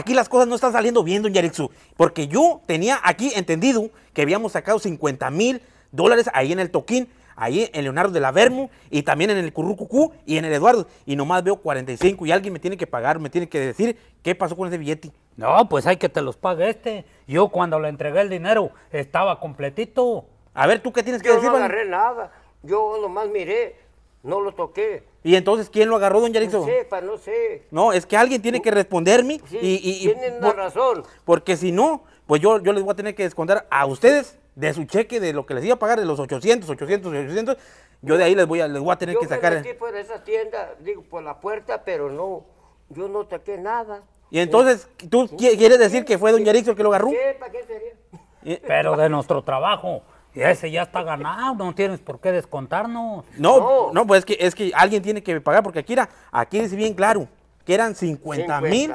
aquí las cosas no están saliendo bien, don Yaritzu, porque yo tenía aquí entendido que habíamos sacado 50 mil dólares ahí en el toquín, ahí en Leonardo de la Vermo y también en el Currucucú y en el Eduardo. Y nomás veo 45 y alguien me tiene que pagar, me tiene que decir qué pasó con ese billete. No, pues hay que te los pague este. Yo cuando le entregué el dinero estaba completito. A ver, ¿tú qué tienes que decir? Yo no agarré nada, yo nomás miré, no lo toqué. ¿Y entonces quién lo agarró, don Yarixo? No sepa, no sé. No, es que alguien tiene que responderme. tienen razón. Porque si no, pues yo, yo les voy a tener que esconder a ustedes de su cheque, de lo que les iba a pagar, de los 800, 800, 800. Yo de ahí les voy a, les voy a tener que sacar. Yo me por esa tienda, digo, por la puerta, pero no, yo no saqué nada. ¿Y entonces eh, tú quieres decir que fue don Yarixo que lo agarró? Sí, ¿para qué sería? Pero de nuestro trabajo. Ese ya está ganado, no tienes por qué descontarnos. No, no, pues es que, es que alguien tiene que pagar, porque aquí, era, aquí dice bien claro que eran 50 mil,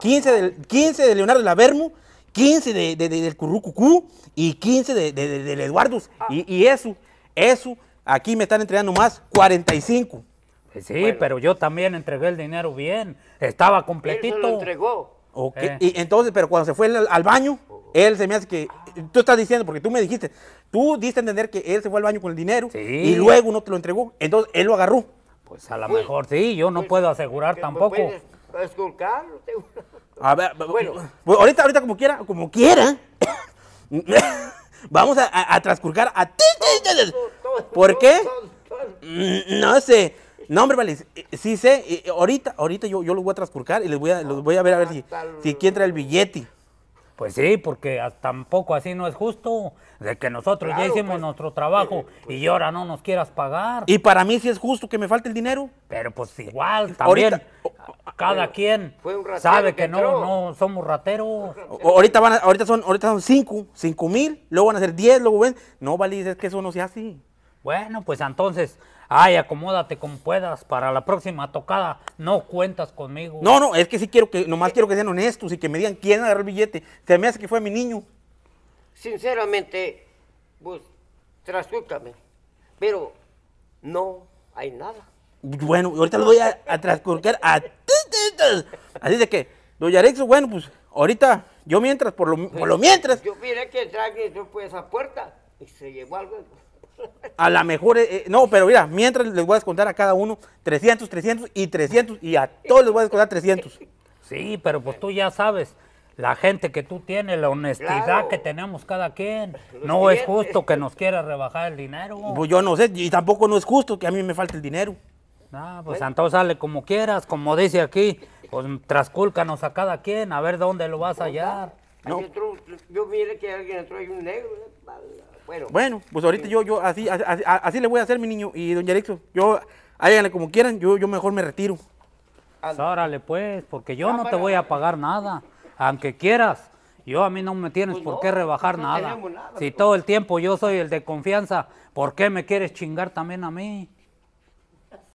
15 de, 15 de Leonardo Lavermo, 15 de, del Currucucú y 15 de, del Eduardo. Ah. Y, eso, eso, aquí me están entregando más, 45. Pues sí, pero yo también entregué el dinero bien, estaba completito. Él lo entregó. Okay. Eh. Y entonces, pero cuando se fue al baño, oh. él se me hace que tú estás diciendo, porque tú me dijiste, tú diste a entender que él se fue al baño con el dinero y luego no te lo entregó. Entonces él lo agarró. Pues a lo mejor sí, yo no pues, puedo asegurar tampoco. a ver, bueno. ahorita, ahorita como quiera, como quiera. vamos a, a, a, transcurcar a ti. ¿Por qué? Mm, no sé. No, hombre, vale, sí sé, ahorita, ahorita yo, yo los voy a transcurcar y les voy a, voy a ver a ver si, si quién trae el billete. Pues sí, porque tampoco así no es justo de que nosotros ya hicimos pues, nuestro trabajo eh, y pues. ahora no nos quieras pagar. Y para mí sí es justo que me falte el dinero. Pero pues igual, eh, también cada eh, quien sabe que, no, no somos rateros. Ahorita van ahorita son ahorita son cinco, cinco mil, luego van a ser diez, luego ven, no vale, es que eso no se hace. Bueno, pues entonces, ay, acomódate como puedas para la próxima tocada. No cuentas conmigo. No, no, es que sí quiero que, nomás quiero que sean honestos y que me digan quién agarró el billete. Se me hace que fue mi niño. Sinceramente, pues, pero no hay nada. Bueno, ahorita lo voy a, a a ti, Así de que, doña Arexo, bueno, pues, ahorita, yo mientras, por lo, pues, mientras. Yo miré que el yo por esa puerta y se llevó algo. A la mejor, eh, eh, no, pero mira, mientras les voy a descontar a cada uno 300, 300 y 300 y a todos les voy a descontar 300. Sí, pero pues tú ya sabes, la gente que tú tienes, la honestidad que tenemos cada quien. no es justo que nos quiera rebajar el dinero. Pues yo no sé, y tampoco no es justo que a mí me falte el dinero. Ah, pues entonces sale como quieras, como dice aquí, pues trascúlcanos a cada quien, a ver dónde lo vas a pues hallar. yo mire que alguien entró un negro. ¿eh? Bueno, pues ahorita yo, yo así, así, le voy a hacer, mi niño. Y don Yarixo, yo, háganle como quieran, yo, yo mejor me retiro. Árale pues, pues, porque yo no te voy a pagar nada, aunque quieras. Yo a mí no me tienes pues por qué rebajar nada. Si todo el tiempo yo soy el de confianza, ¿por qué me quieres chingar también a mí?